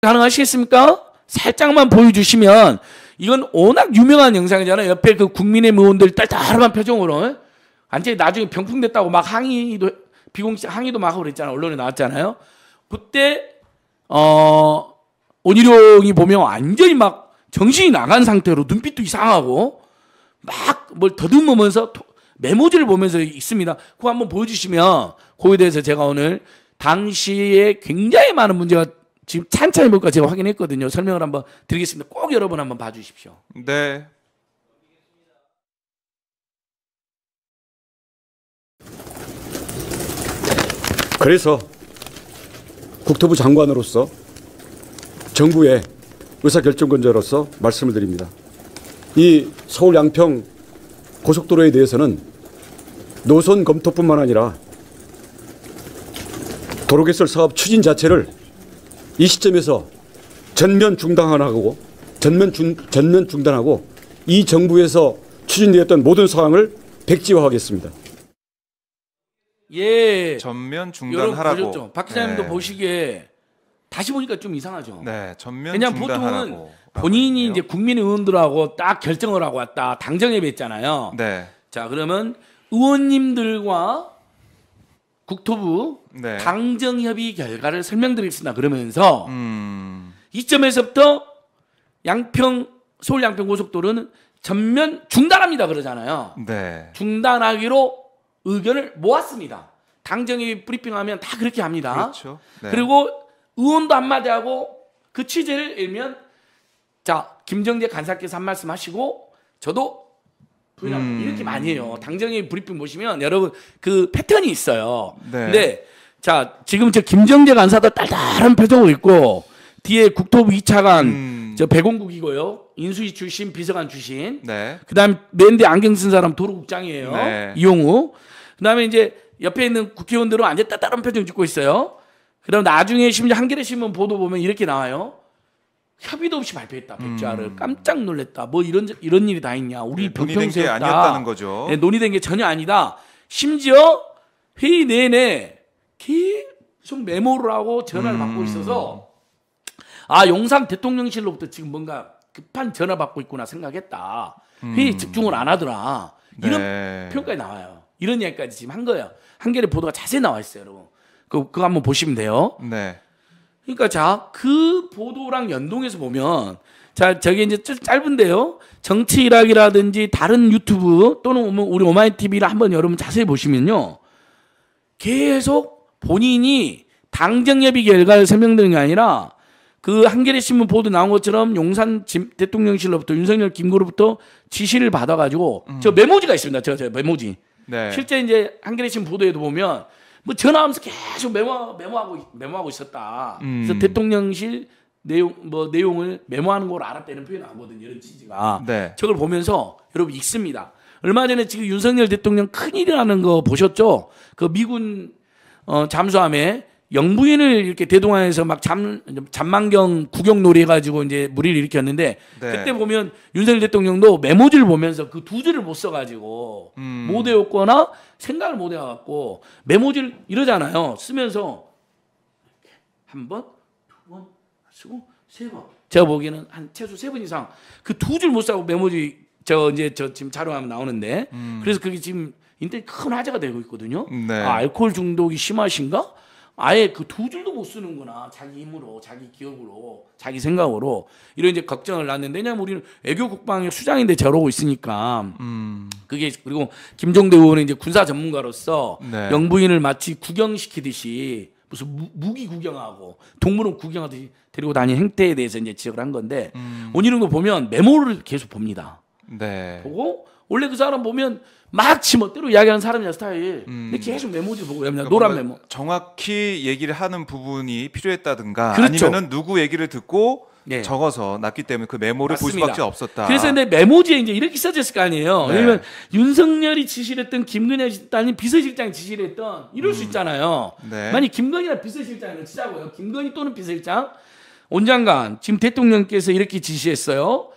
가능하시겠습니까? 살짝만 보여주시면 이건 워낙 유명한 영상이잖아요. 옆에 그 국민의 의원들 딸딸한 표정으로 완전히 나중에 병풍됐다고 막 항의도 비공식 항의도 막 하고 그랬잖아요. 언론에 나왔잖아요. 그때 어 온일용이 보면 완전히 막 정신이 나간 상태로 눈빛도 이상하고 막 뭘 더듬으면서 메모지를 보면서 있습니다. 그거 한번 보여주시면 그거에 대해서 제가 오늘 당시에 굉장히 많은 문제가 지금 찬찬히 볼까 제가 확인했거든요. 설명을 한번 드리겠습니다. 꼭 여러분 한번 봐주십시오. 네. 그래서 국토부 장관으로서 정부의 의사결정권자로서 말씀을 드립니다. 이 서울 양평 고속도로에 대해서는 노선 검토뿐만 아니라 도로개설 사업 추진 자체를 이 시점에서 전면 중단하고 전면 중, 전면 중단하고 이 정부에서 추진되었던 모든 사항을 백지화하겠습니다. 예. 전면 중단하라고. 박기님도 네. 보시기에 다시 보니까 좀 이상하죠. 네, 전면 왜냐 보통은 본인이 이제 국민 의원들하고 딱 결정을 하고 왔다 당정에 뵀잖아요. 네. 자 그러면 의원님들과 국토부 네. 강정협의 결과를 설명드리겠습니다. 그러면서 음. 이 점에서부터 양평 서울 양평 고속도로는 전면 중단합니다. 그러잖아요. 네. 중단하기로 의견을 모았습니다. 당정협의 브리핑하면 다 그렇게 합니다. 그렇죠. 네. 그리고 의원도 한마디 하고 그 취재를 일면 자 김정재 간사께서 한 말씀 하시고 저도 분양 음. 이렇게 많이 해요. 당장이 브리핑 보시면 여러분 그 패턴이 있어요. 네. 근데 자 지금 저 김정재 간사도 달달한 표정을 있고 뒤에 국토부 2차관 음. 저백원국이고요 인수위 출신 비서관 출신. 네. 그다음 맨 뒤에 안경 쓴 사람 도로국장이에요. 네. 이용우. 그다음에 이제 옆에 있는 국회의원들은 완전 따다른 표정 짓고 있어요. 그다음 나중에 심지어 한겨레 신문 보도 보면 이렇게 나와요. 협의도 없이 발표했다. 백지화를 음. 깜짝 놀랐다뭐 이런 이런 일이 다 있냐. 우리 네, 논의된 아니었다는 거죠. 네, 논의된 게 전혀 아니다. 심지어 회의 내내 계속 메모를 하고 전화를 음. 받고 있어서 아 용산 대통령실로부터 지금 뭔가 급한 전화 받고 있구나 생각했다. 음. 회의 음. 집중을 안 하더라. 이런 네. 평가가 나와요. 이런 이야기까지 지금 한 거예요. 한겨레 보도가 자세히 나와 있어요, 여러분. 그, 그거 한번 보시면 돼요. 네. 그러니까 자, 그 보도랑 연동해서 보면 자, 저게 이제 짧은데요. 정치 일학이라든지 다른 유튜브 또는 뭐 우리 오마이 TV를 한번 여러분 자세히 보시면요. 계속 본인이 당정 협의 결과를 설명드리는 게 아니라 그 한겨레 신문 보도 나온 것처럼 용산 대통령실로부터 윤석열 김구로부터 지시를 받아가지고 음. 저 메모지가 있습니다. 저, 저 메모지. 네. 실제 이제 한겨레 신문 보도에도 보면 뭐 전화하면서 계속 메모 메모하고 메모하고 있었다. 음. 그래서 대통령실 내용 뭐 내용을 메모하는 걸 알았다는 표현이 나거든요 이런 취지가. 네. 저걸 보면서 여러분 읽습니다. 얼마 전에 지금 윤석열 대통령 큰일이라는 거 보셨죠? 그 미군 어 잠수함에 영부인을 이렇게 대동안에서 막 잠, 잠만경 구경놀이 해가지고 이제 무리를 일으켰는데 네. 그때 보면 윤석열 대통령도 메모지를 보면서 그 두 줄을 못 써가지고 음. 못 외웠거나 생각을 못 해갖고 메모지를 이러잖아요. 쓰면서 한 번, 두 번, 쓰고 세 번. 제가 보기에는 한 최소 세 번 이상 그 두 줄 못 써고 메모지 저 이제 저 지금 자료하면 나오는데 음. 그래서 그게 지금 인터넷 큰 화제가 되고 있거든요. 네. 아, 알코올 중독이 심하신가? 아예 그 두 줄도 못 쓰는구나. 자기 힘으로, 자기 기억으로, 자기 생각으로. 이런 이제 걱정을 났는데, 왜냐면 우리는 애교 국방의 수장인데 저러고 있으니까. 음. 그게, 그리고 김종대 의원은 이제 군사 전문가로서 네. 영부인을 마치 구경시키듯이 무슨 무, 무기 구경하고 동물원 구경하듯이 데리고 다니는 행태에 대해서 이제 지적을 한 건데, 음. 원희룡 보면 메모를 계속 봅니다. 네. 보고 원래 그 사람 보면 막 지멋대로 이야기하는 사람이야 스타일. 음. 근데 계속 메모지 보고 그냥 그러니까 노란 메모. 정확히 얘기를 하는 부분이 필요했다든가 그렇죠. 아니면은 누구 얘기를 듣고 네. 적어서 났기 때문에 그 메모를 맞습니다. 볼 수밖에 없었다. 그래서 내 메모지에 이제 이렇게 써졌을 거 아니에요. 네. 왜냐면 윤석열이 지시를 했던 김근혜 집단 비서실장이 지시를 했던 이럴 음. 수 있잖아요. 네. 만약 김건희나 비서실장을 치자고요. 김건희 또는 비서실장, 온장관, 지금 대통령께서 이렇게 지시했어요.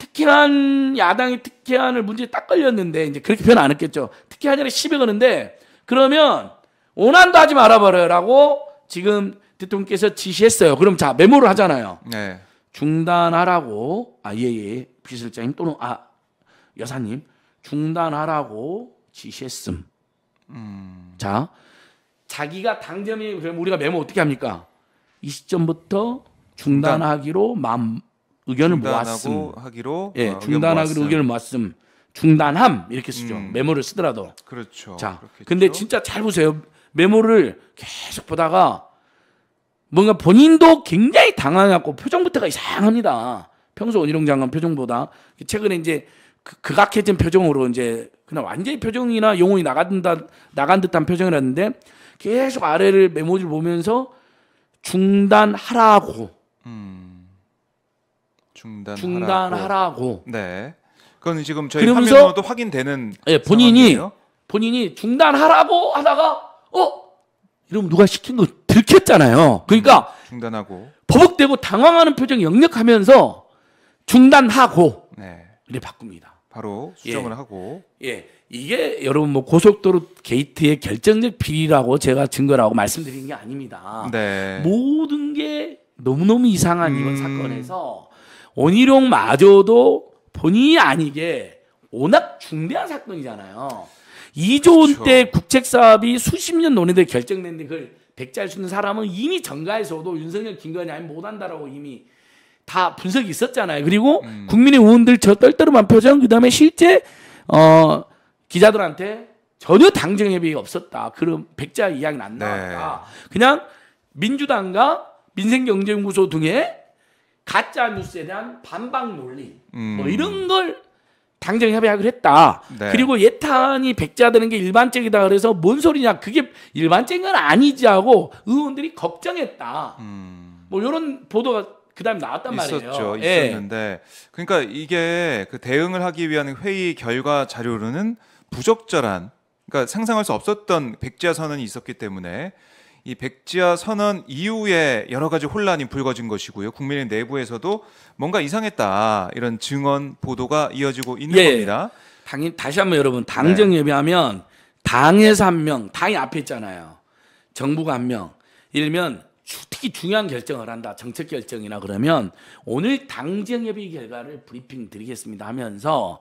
특혜한 야당이 특혜안을 문제에 딱 걸렸는데 이제 그렇게 표현 안 했겠죠. 특혜한 전에 10에 거는데 그러면 원안도 하지 말아버려라고 지금 대통령께서 지시했어요. 그럼 자 메모를 하잖아요. 네. 중단하라고 아 예예 예. 비실장님 예. 또는 아 여사님 중단하라고 지시했음. 음. 자 자기가 당점이 그럼 우리가 메모 어떻게 합니까? 이 시점부터 중단하기로 맘 의견을 모았음 하기로 예, 아, 중단하기로 의견을 모았음 중단함 이렇게 쓰죠 음. 메모를 쓰더라도 그렇죠 자 그렇겠죠. 근데 진짜 잘 보세요 메모를 계속 보다가 뭔가 본인도 굉장히 당황하고 표정부터가 이상합니다 평소 원희룡 장관 표정보다 최근에 이제 그, 극악해진 표정으로 이제 그냥 완전히 표정이나 용어이 나간다 나간 듯한 표정이라는데 계속 아래를 메모지를 보면서 중단하라고 음. 중단하라고. 중단하라고. 네. 그건 지금 저희 그러면서 도 확인되는 예, 본인이 상황이에요? 본인이 중단하라고 하다가 어 이러면 누가 시킨 거 들켰잖아요. 그러니까 음, 중단하고 버벅대고 당황하는 표정이 역력하면서 중단하고 네. 이렇게 바꿉니다. 바로 수정을 예. 하고 예 이게 여러분 뭐 고속도로 게이트의 결정적 비리라고 제가 증거라고 말씀드린게 아닙니다. 네. 모든 게 너무너무 이상한 음... 이번 사건에서 원희룡마저도 본인이 아니게 워낙 중대한 사건이잖아요. 2조 원대 그렇죠. 국책사업이 수십 년 논의돼 결정된 그걸 백지할 수 있는 사람은 이미 정가에서도 윤석열, 김건희 아니 못한다라고 이미 다 분석이 있었잖아요. 그리고 음. 국민의 의원들 저 떨떠름한 표정, 그 다음에 실제 어 기자들한테 전혀 당정 협의가 없었다. 그런 백자 이야기는 안 나왔다. 네. 그냥 민주당과 민생경제연구소 등의 가짜 뉴스에 대한 반박 논리 음. 뭐 이런 걸 당장 협약을 했다. 네. 그리고 예탄이 백자되는게 일반적이다. 그래서 뭔 소리냐? 그게 일반적인 건 아니지 하고 의원들이 걱정했다. 음. 뭐 이런 보도가 그다음 나왔단 있었죠, 말이에요. 있었죠. 예. 있었는데 예. 그러니까 이게 그 대응을 하기 위한 회의 결과 자료로는 부적절한 그러니까 상상할 수 없었던 백자 선언이 있었기 때문에 이 백지화 선언 이후에 여러 가지 혼란이 불거진 것이고요. 국민의 내부에서도 뭔가 이상했다 이런 증언 보도가 이어지고 있는 예, 겁니다. 당 다시 한번 여러분 당정 예비하면 네. 당에서 한 명, 당이 앞에 있잖아요. 정부가 한 명. 이러면 특히 중요한 결정을 한다. 정책 결정이나 그러면 오늘 당정협의 결과를 브리핑 드리겠습니다 하면서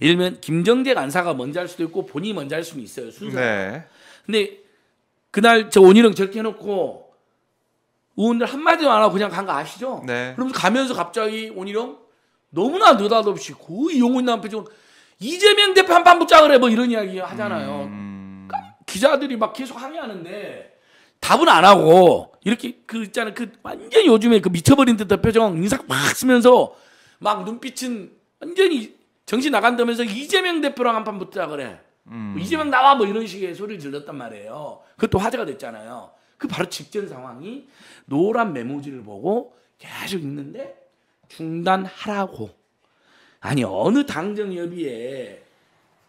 예를 면 김정재 간사가 먼저 할 수도 있고 본인이 먼저 할 수는 있어요. 순서. 네. 근데 그날 저 원희룡 저렇게 해놓고 의원들 한마디도 안 하고 그냥 간 거 아시죠? 네. 그러면서 가면서 갑자기 원희룡 너무나 느닷없이 거의 용인 남편처럼 이재명 대표 한 판 붙자 그래 뭐 이런 이야기 하잖아요. 음... 그러니까 기자들이 막 계속 항의하는데 답은 안 하고 이렇게 그 있잖아요. 그 완전히 요즘에 그 미쳐버린 듯한 표정 인상 막 쓰면서 막 눈빛은 완전히 정신 나간다면서 이재명 대표랑 한 판 붙자 그래. 음. 뭐 이재명 나와 뭐 이런 식의 소리를 질렀단 말이에요. 그것도 화제가 됐잖아요. 그 바로 직전 상황이 노란 메모지를 보고 계속 읽는데 중단하라고. 아니 어느 당정협의에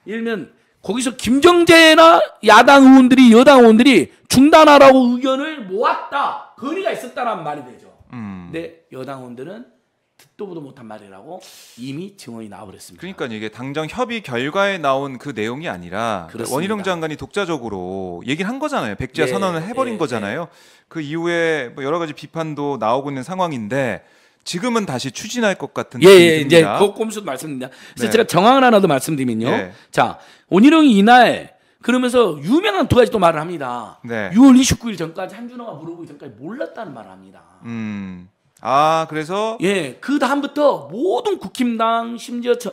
일면 거기서 김정재나 야당 의원들이 여당 의원들이 중단하라고 의견을 모았다. 건의가 있었다란 말이 되죠. 음. 근데 여당 의원들은 듣도 못한 말이라고 이미 증언이 나와버렸습니다. 그러니까 이게 당장 협의 결과에 나온 그 내용이 아니라 그렇습니다. 원희룡 장관이 독자적으로 얘기를 한 거잖아요. 백지화 네, 예, 예, 선언을 해버린 네, 거잖아요. 네. 그 이후에 뭐 여러 가지 비판도 나오고 있는 상황인데 지금은 다시 추진할 것 같은 예, 예 이제 그 꼼수도 말씀드립니다. 그래서 네. 제가 정황을 하나 더 말씀드리면요. 자, 원희룡이 이날 그러면서 유명한 두 가지 또 말을 합니다. 네. 6월 29일 전까지 한준호가 물어보기 전까지 몰랐다는 말을 합니다. 음. 아, 그래서 예, 그 다음부터 모든 국힘당 심지어 저,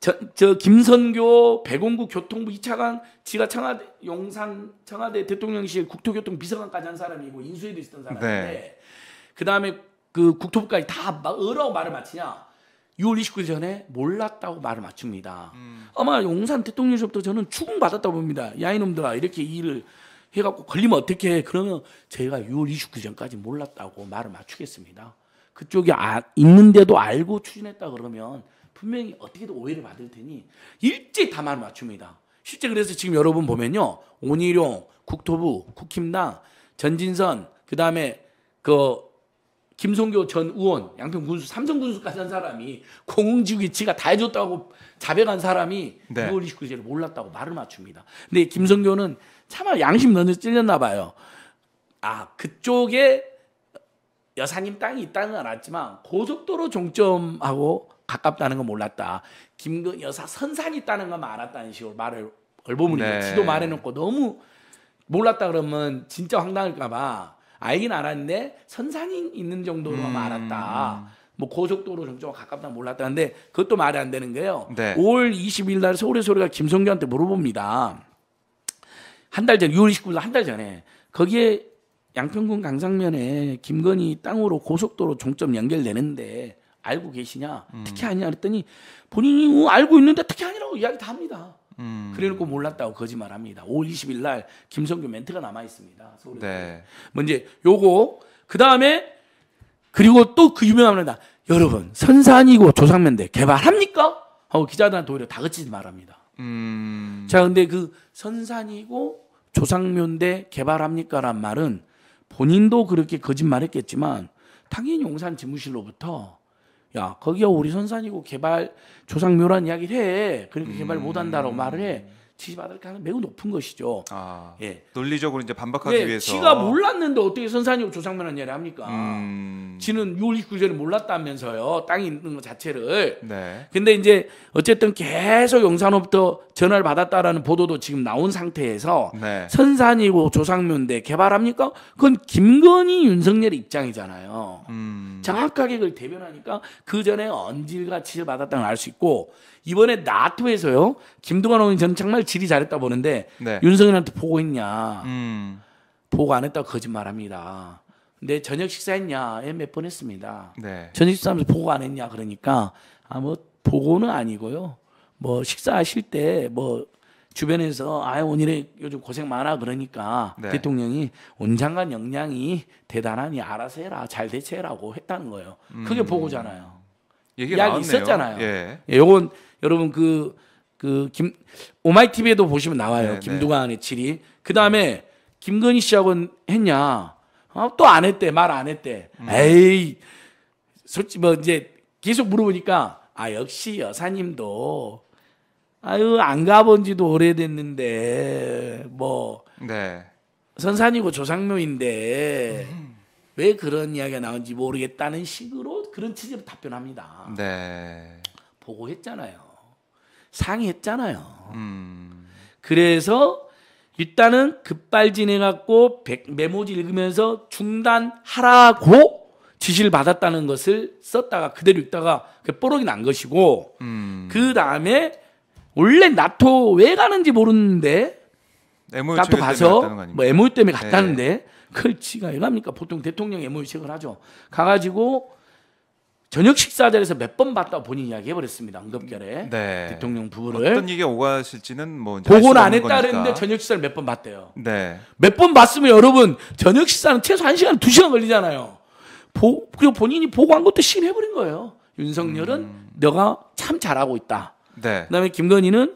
저, 저 김선교 백원구 교통부 2차관 지가 청와대 용산 청와대 대통령실 국토교통 비서관까지 한 사람이고 뭐 인수위도 있었던 사람인데 네. 그다음에 그 국토부까지 다 어라고 말을 마치냐 6월 29일 전에 몰랐다고 말을 맞춥니다. 음. 아마 용산 대통령실부터 저는 추궁받았다고 봅니다. 야이놈들아 이렇게 일을 해갖고 걸리면 어떻게 해? 그러면 제가 6월 29일까지 전 몰랐다고 말을 맞추겠습니다. 그쪽이 아, 있는데도 알고 추진했다 그러면 분명히 어떻게든 오해를 받을 테니 일찍 다 말을 맞춥니다. 실제 그래서 지금 여러분 보면요. 온희룡, 국토부, 국힘당, 전진선, 그 다음에 그 김성교 전 의원, 양평 군수, 삼성 군수까지 한 사람이 공공지구기 지가 다 해줬다고 자백한 사람이 네. 6월 2 9일 전에 몰랐다고 말을 맞춥니다. 근데 김성교는 차마 양심 너는 찔렸나 봐요. 아 그쪽에 여사님 땅이 있다는 건 알았지만 고속도로 종점하고 가깝다는 건 몰랐다. 김근 여사 선산이 있다는 건 알았다는 식으로 말을 얼버무리고 네. 지도 말해놓고 너무 몰랐다 그러면 진짜 황당할까봐 알긴 알았는데 선산이 있는 정도로만 음. 알았다. 뭐 고속도로 종점 가깝다 몰랐다는데 그것도 말이 안 되는 거예요. 네. 5월 20일 날 서울의 소리가 김성규한테 물어봅니다. 한달 전, 6월 29일 한 달 전에 거기에 양평군 강상면에 김건희 땅으로 고속도로 종점 연결되는데 알고 계시냐? 음. 특히아니냐 그랬더니 본인이 어, 알고 있는데 특히아니라고 이야기 다 합니다. 음. 그래놓고 몰랐다고 거짓말합니다. 5월 20일 날 김성규 멘트가 남아 있습니다. 서울에. 네. 먼저 뭐 요거 그 다음에 그리고 또 그 유명한 말이다. 여러분 선산이고 조상면대 개발합니까? 하고 기자들한테 오히려 다그치지 말합니다. 음. 자, 근데 그 선산이고 조상묘인데 개발합니까란 말은 본인도 그렇게 거짓말했겠지만 당연히 용산 집무실로부터 야 거기가 우리 선산이고 개발 조상묘란 이야기를 해 그러니까 개발 음. 못한다라고 말을 해 지시받을 가능성이 매우 높은 것이죠. 아, 예. 논리적으로 이제 반박하기 예, 위해서. 지가 몰랐는데 어떻게 선산이고 조상면한 예를 합니까? 음... 지는 6월 29일에 몰랐다면서요. 땅이 있는 것 자체를. 네. 근데 이제 어쨌든 계속 용산로부터 전화를 받았다라는 보도도 지금 나온 상태에서 네. 선산이고 조상면대 개발합니까? 그건 김건희 윤석열 입장이잖아요. 음... 정확하게 그걸 대변하니까 그 전에 언질과 지시를 받았다는 걸알수 있고 이번에 나토에서요. 김동완 의원 이전 정말 질이 잘했다 보는데 네. 윤석열한테 보고했냐? 음. 보고 안 했다고 거짓말합니다. 근데 저녁 식사했냐몇 번 했습니다. 네. 저녁 식사하면서 보고 안 했냐 그러니까 아뭐 보고는 아니고요. 뭐 식사하실 때 뭐 주변에서 아유 오늘에 요즘 고생 많아 그러니까 네. 대통령이 원장관 역량이 대단하니 알아서 해라 잘 대체해라고 했다는 거예요. 그게 음. 보고잖아요. 얘기 이 있었잖아요. 예. 예, 요건 여러분 그 그김 오마이 TV에도 보시면 나와요. 네, 네. 김두관의 질이그 다음에 김건희 씨하고 했냐? 아, 또 안 했대. 말 안 했대. 음. 에이, 솔직히 뭐 이제 계속 물어보니까 아 역시 여사님도 아유 안 가본 지도 오래됐는데 뭐 네. 선산이고 조상묘인데 음. 왜 그런 이야기가 나온지 모르겠다는 식으로 그런 취지로 답변합니다. 네. 보고했잖아요. 상했잖아요. 음. 그래서 일단은 급발진해갖고 메모지 읽으면서 중단하라고 지시를 받았다는 것을 썼다가 그대로 읽다가 뽀록이 난 것이고 음. 그 다음에 원래 나토 왜 가는지 모르는데 MOU 나토 가서 뭐 MOU 때문에 네. 갔다는데 네. 그걸 지가 왜 갑니까? 보통 대통령 MOU 체결하죠. 가가지고 저녁 식사 자리에서 몇 번 봤다고 본인이 이야기해버렸습니다. 응급결에 네. 대통령 부부를 어떤 얘기 오가실지는 뭐 보고는 안 했다 그랬는데 저녁 식사를 몇 번 봤대요. 네. 몇 번 봤으면 여러분 저녁 식사는 최소 1시간, 2시간 걸리잖아요. 보, 그리고 본인이 보고한 것도 시인해버린 거예요. 윤석열은 음. 너가 참 잘하고 있다. 네. 그다음에 김건희는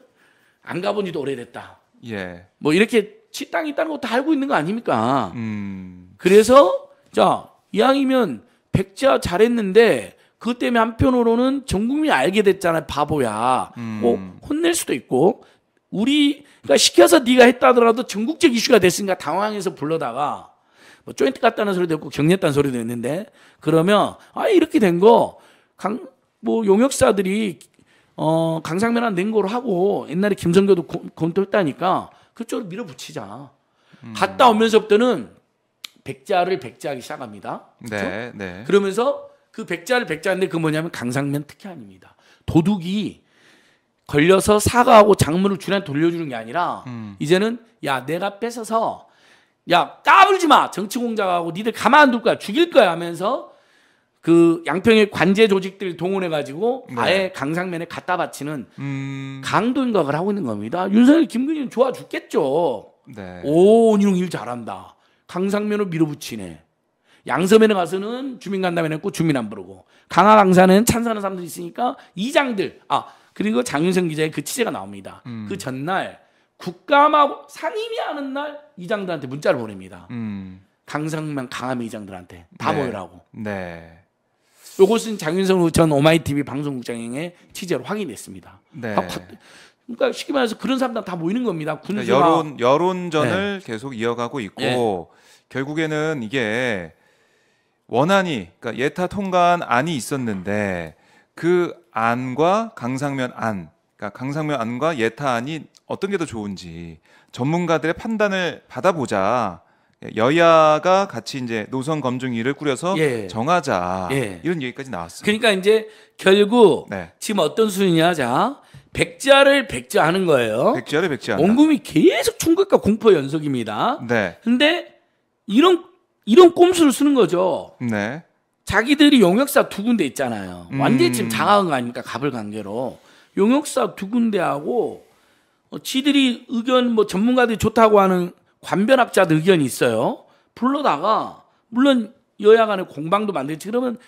안 가본 지도 오래됐다. 예. 뭐 이렇게 치땅이 있다는 것도 알고 있는 거 아닙니까? 음. 그래서 자 이왕이면 백지화 잘했는데 그것 때문에 한편으로는 전 국민이 알게 됐잖아요. 바보야. 음. 뭐 혼낼 수도 있고 우리 그러니까 시켜서 네가 했다더라도 전국적 이슈가 됐으니까 당황해서 불러다가 뭐 조인트 같다는 소리도 있고 격례했다는 소리도 있는데 그러면 아 이렇게 된 거 강 뭐 용역사들이 어 강상면한 낸거로 하고 옛날에 김성교도 검토했다니까 그쪽으로 밀어붙이자. 음. 갔다 오면서부터는 백자를 백자하기 시작합니다. 그렇죠? 네, 네. 그러면서 그 백자를 백자인데 그 뭐냐면 강상면 특혜 아닙니다. 도둑이 걸려서 사과하고 장물을 주한테 돌려주는 게 아니라 음. 이제는 야 내가 뺏어서 야 까불지 마 정치 공작하고 니들 가만 둘 거야 죽일 거야 하면서 그 양평의 관제 조직들 동원해 가지고 네. 아예 강상면에 갖다 바치는 음. 강도 인각을 하고 있는 겁니다. 윤석열 김근희는 좋아 죽겠죠. 네. 오 원희룡 일 잘한다. 강상면을 밀어붙이네. 양서면에 가서는 주민 간담회는 꼭 주민 안 부르고 강화 강사는 찬성하는 사람들이 있으니까 이장들 아 그리고 장윤성 기자의 그 취재가 나옵니다. 음. 그 전날 국감하고 상임위 하는 날 이장들한테 문자를 보냅니다. 음. 강상명 강함 이장들한테 다 네. 모이라고. 네. 요것은 장윤성 전 오마이TV 방송국장의 취재로 확인했습니다. 네. 아, 그러니까 쉽게 말해서 그런 사람들 다 모이는 겁니다. 군사 그 여론 여론전을 네. 계속 이어가고 있고 네. 결국에는 이게 원안이 그러니까 예타 통과한 안이 있었는데 그 안과 강상면 안, 그러니까 강상면 안과 예타 안이 어떤 게 더 좋은지 전문가들의 판단을 받아보자. 여야가 같이 이제 노선 검증위를 꾸려서 예. 정하자 예. 이런 얘기까지 나왔어요. 그러니까 이제 결국 네. 지금 어떤 수이냐 자백지를백지하는 거예요. 백지를 백지화. 원금이 계속 충격과 공포 연속입니다. 네. 근데 이런 이런 꼼수를 쓰는 거죠. 네. 자기들이 용역사 두 군데 있잖아요. 음. 완전히 지금 장악한 거 아닙니까? 갑을 관계로. 용역사 두 군데하고 어, 지들이 의견 뭐 전문가들이 좋다고 하는 관변학자들 의견이 있어요. 불러다가 물론 여야 간의 공방도 만들지 그러면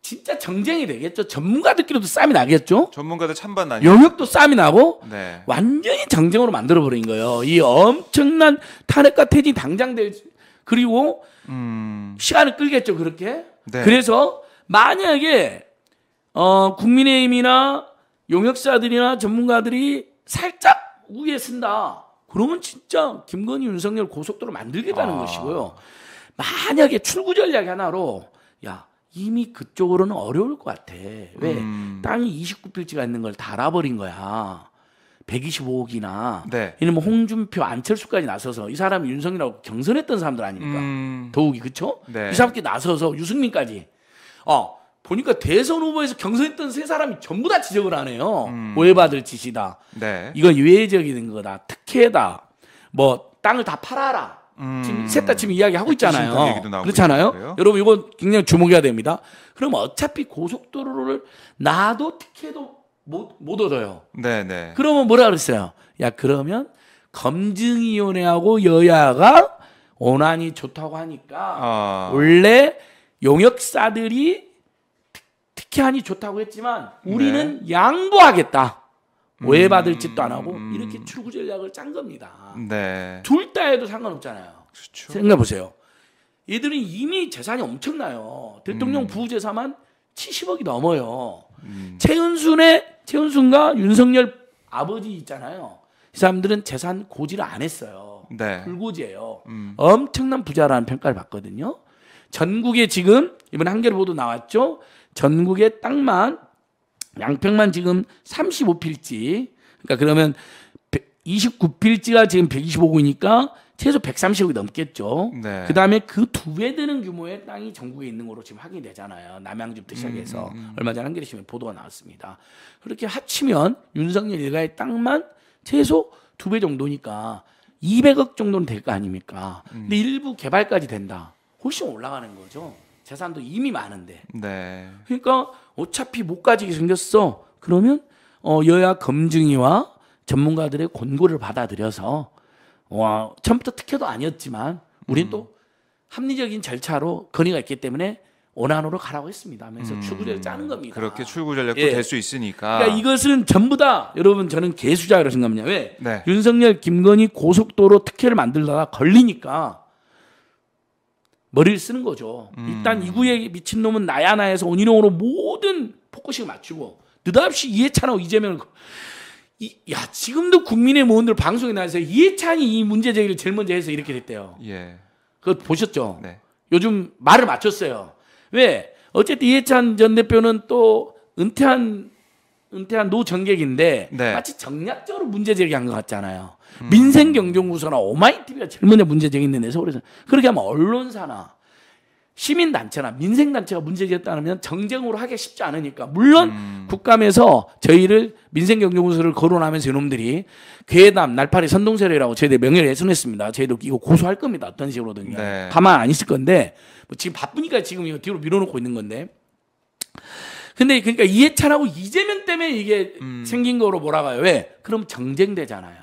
진짜 정쟁이 되겠죠. 전문가들끼리도 싸움이 나겠죠. 전문가들 찬반 나니. 영역도 싸움이 나고 네. 완전히 정쟁으로 만들어 버린 거예요. 이 엄청난 탄핵과 퇴진 당장 될 그리고 음. 시간을 끌겠죠 그렇게. 네. 그래서 만약에 어, 국민의힘이나 용역사들이나 전문가들이 살짝 우위에 쓴다. 그러면 진짜 김건희 윤석열 고속도로 만들겠다는 아. 것이고요. 만약에 출구 전략 하나로 야 이미 그쪽으로는 어려울 것 같아. 왜 음. 땅이 29필지가 있는 걸다아버린 거야. 125억이나 네. 이런 뭐 홍준표, 안철수까지 나서서 이 사람 윤석이라고 경선했던 사람들 아닙니까? 음... 더욱이 그쵸? 네. 이 사람께 나서서 유승민까지 어 보니까 대선 후보에서 경선했던 세 사람이 전부 다 지적을 하네요. 음... 오해받을 짓이다. 네. 이건 예외적인 거다. 특혜다. 뭐 땅을 다 팔아라. 음... 지금 셋다 지금 이야기 하고 아, 있잖아요. 그렇잖아요. 있는데요? 여러분 이건 굉장히 주목해야 됩니다. 그럼 어차피 고속도로를 나도 특혜도 못, 못 얻어요. 네네. 네. 그러면 뭐라 그랬어요? 야, 그러면 검증위원회하고 여야가 원안이 좋다고 하니까 어. 원래 용역사들이 특혜안이 좋다고 했지만 우리는 네. 양보하겠다. 왜받을 음, 짓도 안 하고 음. 이렇게 출구 전략을 짠 겁니다. 네. 둘 다 해도 상관없잖아요. 그렇죠. 생각해 보세요. 얘들은 이미 재산이 엄청나요. 대통령 음. 부재산만 70억이 넘어요. 음. 최은순의 최은순과 윤석열 아버지 있잖아요. 이 사람들은 재산 고지를 안 했어요. 네. 불고지예요. 음. 엄청난 부자라는 평가를 받거든요. 전국에 지금 이번 한겨레 보도 나왔죠. 전국의 땅만 양평만 지금 35필지. 그러니까 그러면 29필지가 지금 125구니까 최소 130억이 넘겠죠. 네. 그다음에 그 두 배 되는 규모의 땅이 전국에 있는 걸로 지금 확인이 되잖아요. 남양주부터 음, 시작해서 음, 음. 얼마 전에 한겨레 신문 보도가 나왔습니다. 그렇게 합치면 윤석열 일가의 땅만 최소 두 배 정도니까 200억 정도는 될 거 아닙니까? 음. 근데 일부 개발까지 된다. 훨씬 올라가는 거죠. 재산도 이미 많은데. 네. 그러니까 어차피 못 가지게 생겼어. 그러면 어 여야 검증위와 전문가들의 권고를 받아들여서 와, 처음부터 특혜도 아니었지만 우리는 음. 또 합리적인 절차로 건의가 있기 때문에 원안으로 가라고 했습니다. 하면서 음. 출구전략 짜는 겁니다. 그렇게 출구 전략도 예. 될수 있으니까. 그러니까 이것은 전부 다 여러분 저는 개수자 그러신 겁니다. 왜 네. 윤석열, 김건희 고속도로 특혜를 만들다가 걸리니까 머리를 쓰는 거죠. 음. 일단 이구에 미친 놈은 나야 나에서 온인용으로 모든 포커싱을 맞추고 느닷없이 이해찬하고 이재명을 이, 야 지금도 국민의 모험들 방송에 나와서 이해찬이 이 문제 제기를 제일 먼저 해서 이렇게 됐대요. 예. 그거 보셨죠? 네. 요즘 말을 맞췄어요. 왜? 어쨌든 이해찬 전 대표는 또 은퇴한 은퇴한 노전객인데 네. 마치 정략적으로 문제 제기한 것 같잖아요. 음. 민생경제구조나 오마이티비가 젊은 먼 문제 제기했는데 서울에서 그렇게 하면 언론사나 시민단체나 민생단체가 문제었다 하면 정쟁으로 하기 쉽지 않으니까 물론 음. 국감에서 저희를 민생경제부서를 거론하면서 이놈들이 괴담 날파리 선동세례라고 저희들 명예를 훼손했습니다. 저희도 이거 고소할 겁니다. 어떤 식으로든 네. 가만 안 있을 건데 뭐 지금 바쁘니까 지금 이거 뒤로 밀어놓고 있는 건데 근데 그러니까 이해찬하고 이재명 때문에 이게 음. 생긴 거로 몰아가요. 왜? 그럼 정쟁되잖아요.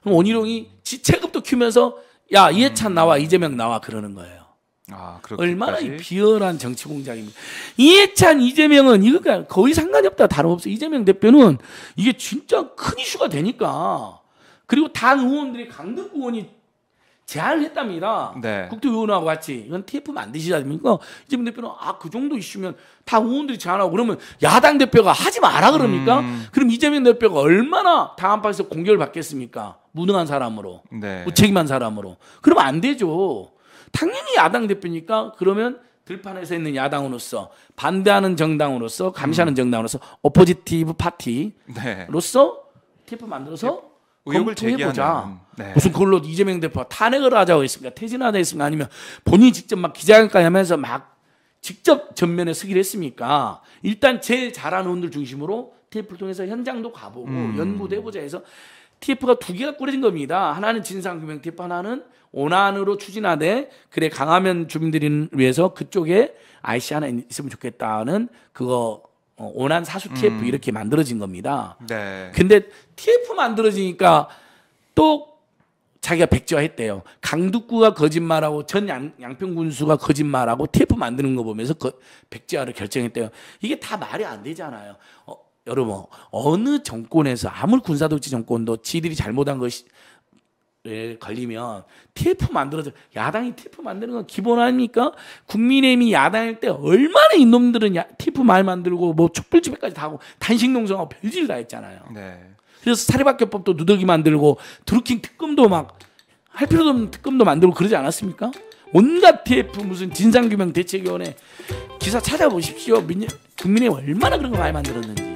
그럼 원희룡이 지 체급도 키우면서 야 이해찬 음. 나와 이재명 나와 그러는 거예요. 아, 얼마나 이 비열한 정치 공작입니다. 이해찬 이재명은 이거 거의 상관이 없다 다름없어. 이재명 대표는 이게 진짜 큰 이슈가 되니까 그리고 당 의원들이 강덕구 의원이 제안을 했답니다. 네. 국토위원하고 같이 이건 TF 만드시지 않습니까? 이재명 대표는 아 그 정도 이슈면 당 의원들이 제안하고 그러면 야당 대표가 하지 마라 그럽니까? 음... 그럼 이재명 대표가 얼마나 당 안팎에서 공격을 받겠습니까? 무능한 사람으로, 네. 무책임한 사람으로. 그러면 안 되죠. 당연히 야당 대표니까 그러면 들판에서 있는 야당으로서 반대하는 정당으로서 감시하는 음. 정당으로서 어포지티브 파티로서 네. 테이프 만들어서 예. 의혹을 제기해보자. 네. 무슨 그걸로 이재명 대표가 탄핵을 하자고 했습니까? 퇴진하자 했습니까? 아니면 본인이 직접 막 기자회견까지 하면서 막 직접 전면에 서기를 했습니까? 일단 제일 잘하는 분들 중심으로 테이프를 통해서 현장도 가보고 음. 연구도 해보자 해서 TF가 두 개가 꾸려진 겁니다. 하나는 진상규명 TF, 하나는 온안으로 추진하되 그래 강화면 주민들을 위해서 그쪽에 IC 하나 있으면 좋겠다는 그거 어, 온안 사수 TF 음. 이렇게 만들어진 겁니다. 네. 근데 TF 만들어지니까 또 자기가 백지화했대요. 강북구가 거짓말하고 전 양, 양평군수가 거짓말하고 TF 만드는 거 보면서 그 백지화를 결정했대요. 이게 다 말이 안 되잖아요. 어, 여러분 어느 정권에서 아무리 군사독재 정권도 지들이 잘못한 것이 걸리면 TF 만들어서 야당이 TF 만드는 건 기본 아닙니까? 국민의힘이 야당일 때 얼마나 이놈들은 야, TF 말 만들고 뭐 촛불 집회까지 다 하고 단식 농성하고 별짓 다 했잖아요. 네. 그래서 사립학교법도 누더기 만들고 드루킹 특검도 막 할 필요도 없는 특검도 만들고 그러지 않았습니까? 온갖 TF 무슨 진상규명 대책위원회 기사 찾아보십시오. 국민의힘 얼마나 그런 거 많이 만들었는지.